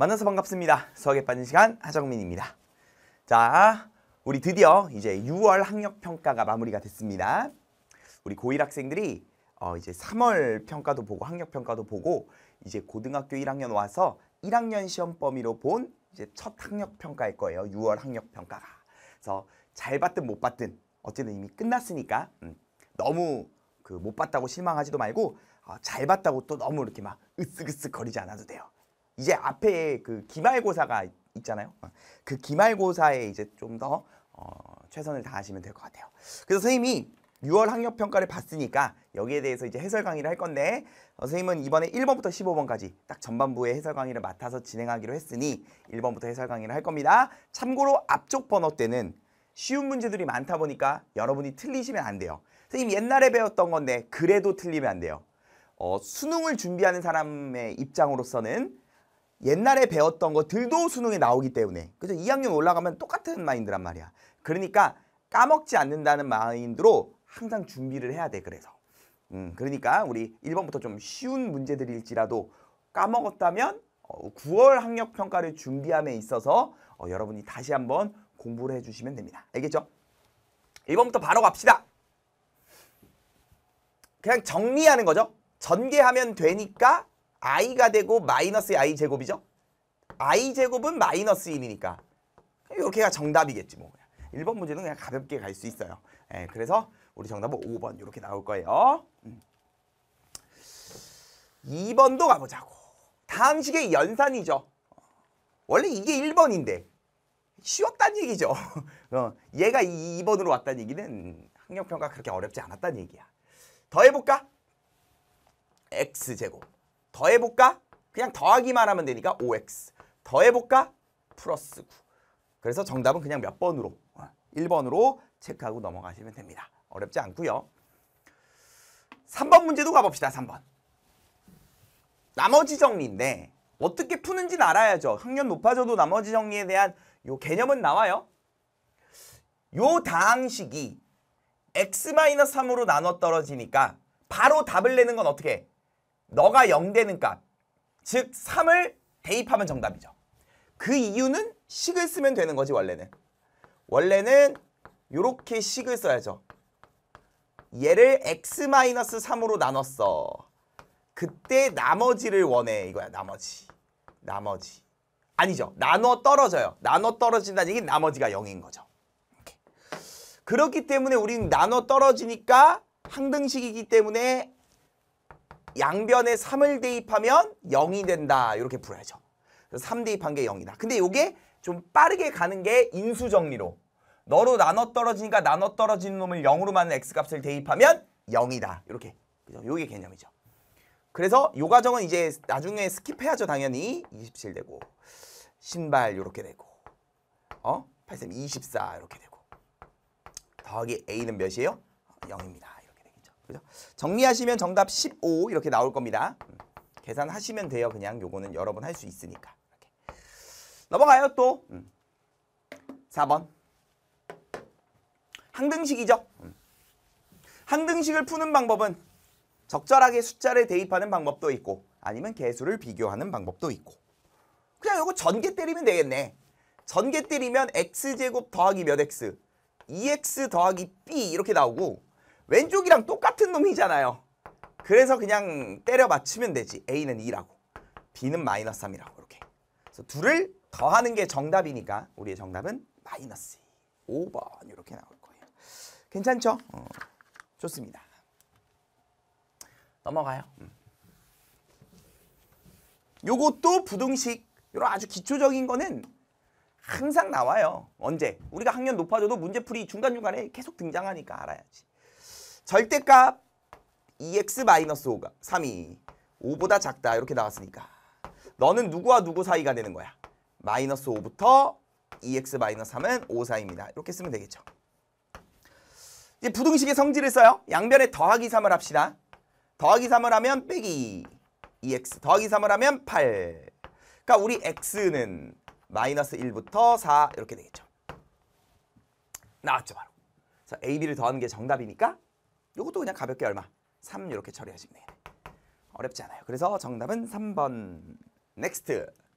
만나서 반갑습니다. 수학에 빠진 시간 하정민입니다. 자, 우리 드디어 이제 6월 학력 평가가 마무리가 됐습니다. 우리 고1 학생들이 어 이제 3월 평가도 보고 학력 평가도 보고 이제 고등학교 1학년 와서 1학년 시험 범위로 본 이제 첫 학력 평가일 거예요. 6월 학력 평가가. 그래서 잘 봤든 못 봤든 어쨌든 이미 끝났으니까 음, 너무 그 못 봤다고 실망하지도 말고 어, 잘 봤다고 또 너무 이렇게 막 으쓱으쓱 거리지 않아도 돼요. 이제 앞에 그 기말고사가 있잖아요. 어, 그 기말고사에 이제 좀더 어, 최선을 다하시면 될 것 같아요. 그래서 선생님이 6월 학력 평가를 봤으니까 여기에 대해서 이제 해설 강의를 할 건데 어, 선생님은 이번에 1번부터 15번까지 딱전반부에 해설 강의를 맡아서 진행하기로 했으니 1번부터 해설 강의를 할 겁니다. 참고로 앞쪽 번호 때는 쉬운 문제들이 많다 보니까 여러분이 틀리시면 안 돼요. 선생님 옛날에 배웠던 건데 그래도 틀리면 안 돼요. 어, 수능을 준비하는 사람의 입장으로서는 옛날에 배웠던 것들도 수능에 나오기 때문에 그죠 2학년 올라가면 똑같은 마인드란 말이야. 그러니까 까먹지 않는다는 마인드로 항상 준비를 해야 돼 그래서. 음, 그러니까 우리 1번부터 좀 쉬운 문제들일지라도 까먹었다면 9월 어, 학력 평가를 준비함에 있어서 어, 여러분이 다시 한번 공부를 해주시면 됩니다. 알겠죠? 1번부터 바로 갑시다. 그냥 정리하는 거죠. 전개하면 되니까 i가 되고 마이너스 i 제곱이죠. i 제곱은 마이너스 1이니까 이렇게가 정답이겠지 뭐. 1번 문제는 그냥 가볍게 갈 수 있어요. 예, 그래서 우리 정답은 5번 이렇게 나올 거예요. 2번도 음. 가보자고. 다음 식의 연산이죠. 원래 이게 1번인데 쉬웠단 얘기죠. 어, 얘가 2번으로 왔다는 얘기는 학력평가 그렇게 어렵지 않았다는 얘기야. 더 해볼까? x제곱 더해볼까? 그냥 더하기만 하면 되니까 5x. 더해볼까? 플러스 9. 그래서 정답은 그냥 몇 번으로? 1번으로 어, 체크하고 넘어가시면 됩니다. 어렵지 않고요. 3번 문제도 가봅시다. 3번. 나머지 정리인데 어떻게 푸는지 알아야죠. 학년 높아져도 나머지 정리에 대한 요 개념은 나와요. 요 다항식이 x-3으로 나눠 떨어지니까 바로 답을 내는 건 어떻게? 너가 0 되는 값, 즉 3을 대입하면 정답이죠. 그 이유는 식을 쓰면 되는 거지 원래는. 원래는 이렇게 식을 써야죠. 얘를 x-3으로 나눴어. 그때 나머지를 원해 이거야 나머지. 나머지. 아니죠. 나눠 떨어져요. 나눠 떨어진다는 얘기는 나머지가 0인 거죠. 이렇게. 그렇기 때문에 우린 나눠 떨어지니까 항등식이기 때문에 양변에 3을 대입하면 0이 된다. 이렇게 풀어야죠. 3 대입한 게 0이다. 근데 이게 좀 빠르게 가는 게 인수정리로 너로 나눠 떨어지니까 나눠 떨어지는 놈을 0으로 많은 x값을 대입하면 0이다. 이렇게. 그죠? 요게 개념이죠. 그래서 요 과정은 이제 나중에 스킵해야죠. 당연히 27 되고 신발 요렇게 되고 어? 8쌤 24 이렇게 되고 더하기 a는 몇이에요? 0입니다. 그죠? 정리하시면 정답 15 이렇게 나올 겁니다. 음, 계산하시면 돼요. 그냥 요거는 여러 분할 수 있으니까. 이렇게. 넘어가요 또. 4번. 음. 항등식이죠. 음. 항등식을 푸는 방법은 적절하게 숫자를 대입하는 방법도 있고 아니면 개수를 비교하는 방법도 있고 그냥 요거 전개 때리면 되겠네. 전개 때리면 x제곱 더하기 몇 x, 2x 더하기 b 이렇게 나오고 왼쪽이랑 똑같은 놈이잖아요. 그래서 그냥 때려 맞추면 되지. A는 2라고. B는 마이너스 3이라고. 이렇게. 그래서 둘을 더하는 게 정답이니까 우리의 정답은 마이너스 5번 이렇게 나올 거예요. 괜찮죠? 어, 좋습니다. 넘어가요. 음. 요것도 부등식 이런 아주 기초적인 거는 항상 나와요. 언제? 우리가 학년 높아져도 문제풀이 중간중간에 계속 등장하니까 알아야지. 절대값 2x-5가 3이 5보다 작다 이렇게 나왔으니까 너는 누구와 누구 사이가 되는 거야? 마이너스 5부터 2x-3은 5 사이입니다. 이렇게 쓰면 되겠죠. 이제 부등식의 성질을 써요. 양변에 더하기 3을 합시다. 더하기 3을 하면 빼기 2x 더하기 3을 하면 8 그러니까 우리 x는 마이너스 1부터 4 이렇게 되겠죠. 나왔죠 바로. 그래서 a, b를 더하는 게 정답이니까 이것도 그냥 가볍게 얼마? 3 이렇게 처리하시면 돼요. 어렵지 않아요. 그래서 정답은 3번. 넥스트.